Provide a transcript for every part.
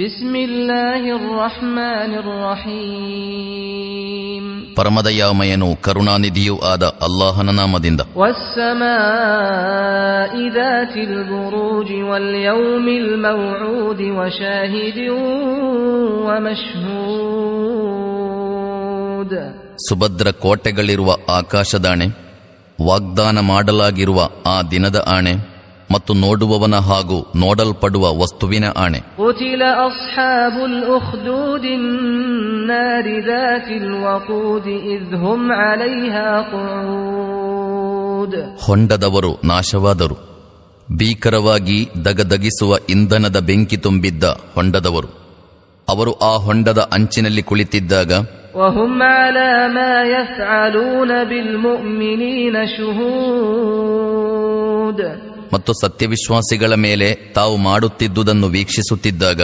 ಬಿಸ್ಮಿಲ್ಲ ನಿರ್ವಾಹ್ನ ನಿರ್ವಾಹೀಂ ಪರಮದಯಾಮಯನು ಕರುಣಾನಿಧಿಯು ಆದ ಅಲ್ಲಾಹನ ನಾಮದಿಂದ ವತ್ಸನಾ ಇದ ಚಿಲ್ ಗುರೂಜಿವಲ್ಯೌಮಿಲ್ಲವರೂ ದಿವಶಹಿರ್ಯೂ ಅನಶ್ಭೂದ ಸುಭದ್ರ ಕೋಟೆಗಳಿರುವ ಆಕಾಶದಾಣೆ ವಾಗ್ದಾನ ಮಾಡಲಾಗಿರುವ ಆ ದಿನದ ಆಣೆ ಮತ್ತು ನೋಡುವವನ ಹಾಗೂ ನೋಡಲ್ಪಡುವ ವಸ್ತುವಿನ ಆಣೆ ಹೊಂಡದವರು ನಾಶವಾದರು ಭೀಕರವಾಗಿ ದಗದಗಿಸುವ ಇಂಧನದ ಬೆಂಕಿ ತುಂಬಿದ್ದ ಹೊಂಡದವರು ಅವರು ಆ ಹೊಂಡದ ಅಂಚಿನಲ್ಲಿ ಕುಳಿತಿದ್ದಾಗ وهم على ما ಮತ್ತು ಸತ್ಯವಿಶ್ವಾಸಿಗಳ ಮೇಲೆ ತಾವು ಮಾಡುತ್ತಿದ್ದುದನ್ನು ವೀಕ್ಷಿಸುತ್ತಿದ್ದಾಗ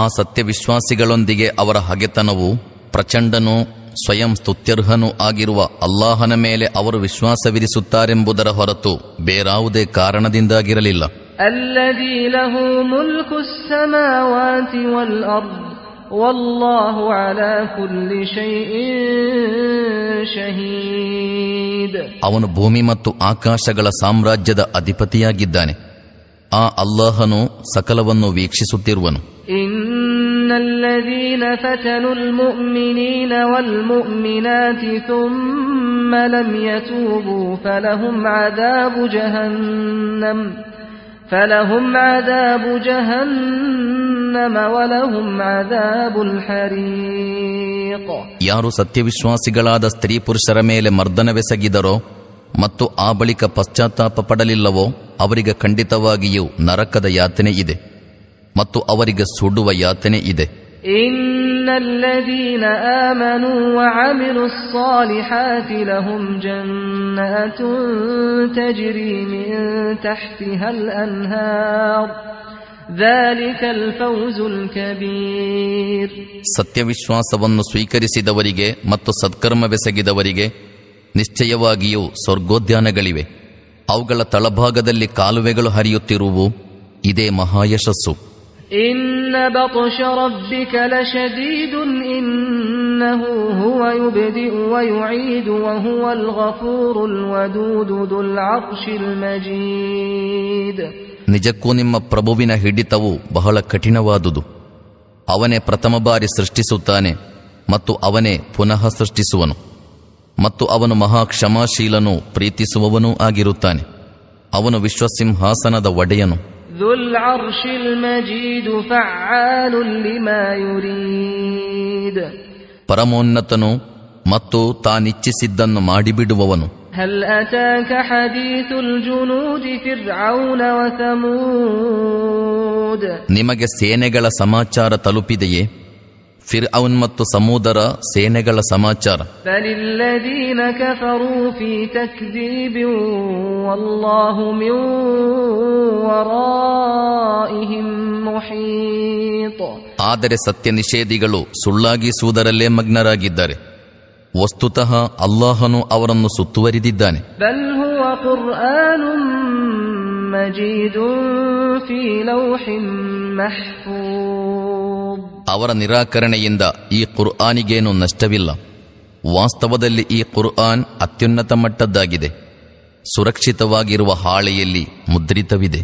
ಆ ಸತ್ಯವಿಶ್ವಾಸಿಗಳೊಂದಿಗೆ ಅವರ ಹಗೆತನವು ಪ್ರಚಂಡನು ಸ್ವಯಂ ಸ್ತುತ್ಯರ್ಹನೂ ಆಗಿರುವ ಅಲ್ಲಾಹನ ಮೇಲೆ ಅವರು ವಿಶ್ವಾಸವಿರಿಸುತ್ತಾರೆಂಬುದರ ಹೊರತು ಬೇರಾವುದೇ ಕಾರಣದಿಂದಾಗಿರಲಿಲ್ಲ الذي له ملك السماوات والأرض والله على كل شيء ಶಹೀದ್ ಅವನು ಭೂಮಿ ಮತ್ತು ಆಕಾಶಗಳ ಸಾಮ್ರಾಜ್ಯದ ಅಧಿಪತಿಯಾಗಿದ್ದಾನೆ ಆ ಅಲ್ಲಾಹನು ಸಕಲವನ್ನು ವೀಕ್ಷಿಸುತ್ತಿರುವನು الذين فتنوا المؤمنين والمؤمنات ثم لم يتوبوا فلهم عذاب جهنم فلهم عذاب جهنم ولهم عذاب الحريق ಯಾರು ಸತ್ಯವಿಶ್ವಾಸಿಗಳಾದ ಸ್ತ್ರೀ ಪುರುಷರ ಮೇಲೆ ಮರ್ದನವೆಸಗಿದರೋ ಮತ್ತು ಆ ಬಳಿಕ ಪಶ್ಚಾತ್ತಾಪ ಪಡಲಿಲ್ಲವೋ ಅವರಿಗೆ ಖಂಡಿತವಾಗಿಯೂ ನರಕದ ಯಾತನೆ ಇದೆ ಮತ್ತು ಅವರಿಗೆ ಸುಡುವ ಯಾತನೆ ಇದೆ إن الذين آمنوا وعملوا الصالحات لهم جنات تجري من تحتها الأنهار ذلك الفوز الكبير ಸತ್ಯವಿಶ್ವಾಸವನ್ನು ಸ್ವೀಕರಿಸಿದವರಿಗೆ ಮತ್ತು ಸತ್ಕರ್ಮವೆಸಗಿದವರಿಗೆ ನಿಶ್ಚಯವಾಗಿಯೂ ಸ್ವರ್ಗೋದ್ಯಾನಗಳಿವೆ ಅವುಗಳ ತಳಭಾಗದಲ್ಲಿ ಕಾಲುವೆಗಳು ಹರಿಯುತ್ತಿರುವು ಇದೇ ಮಹಾಯಶಸ್ಸು إن بطش ربك لشديد إنه هو يبدئ ويعيد وهو الغفور الودود ذو العرش المجيد ನಿಜಕ್ಕೂ ನಿಮ್ಮ ಪ್ರಭುವಿನ ಹಿಡಿತವು ಬಹಳ ಕಠಿಣವಾದುದು ಅವನೇ ಪ್ರಥಮ ಬಾರಿ ಸೃಷ್ಟಿಸುತ್ತಾನೆ ಮತ್ತು ಅವನೇ ಪುನಃ ಸೃಷ್ಟಿಸುವನು ಮತ್ತು ಅವನು ಮಹಾ ಕ್ಷಮಾಶೀಲನು ಪ್ರೀತಿಸುವವನೂ ಆಗಿರುತ್ತಾನೆ ಅವನು ವಿಶ್ವಸಿಂಹಾಸನದ ಒಡೆಯನು ذو العرش المجيد فعال لما يريد ಪರಮೋನ್ನತನು ಮತ್ತು ತಾನಿಚ್ಛಿಸಿದ್ದನ್ನು ಮಾಡಿಬಿಡುವವನು هل أتاك حديث الجنود فرعون وثمود ನಿಮಗೆ ಸೇನೆಗಳ ಸಮಾಚಾರ ತಲುಪಿದೆಯೇ ಫಿರ್ ಅವನ್ ಮತ್ತು ಸಮುದರ ಸೇನೆಗಳ ಸಮಾಚಾರ ಆದರೆ ಸತ್ಯ ನಿಷೇಧಿಗಳು ಸುಳ್ಳಾಗಿಸುವುದರಲ್ಲೇ ಮಗ್ನರಾಗಿದ್ದಾರೆ ವಸ್ತುತಃ ಅಲ್ಲಾಹನು ಅವರನ್ನು ಸುತ್ತುವರಿದಿದ್ದಾನೆ ಮಜೀದು ಫಿ ಅವರ ನಿರಾಕರಣೆಯಿಂದ ಈ ಕುರ್ಆನಿಗೇನೂ ನಷ್ಟವಿಲ್ಲ ವಾಸ್ತವದಲ್ಲಿ ಈ ಕುರ್ಆನ್ ಅತ್ಯುನ್ನತ ಮಟ್ಟದ್ದಾಗಿದೆ ಸುರಕ್ಷಿತವಾಗಿರುವ ಹಾಳೆಯಲ್ಲಿ ಮುದ್ರಿತವಿದೆ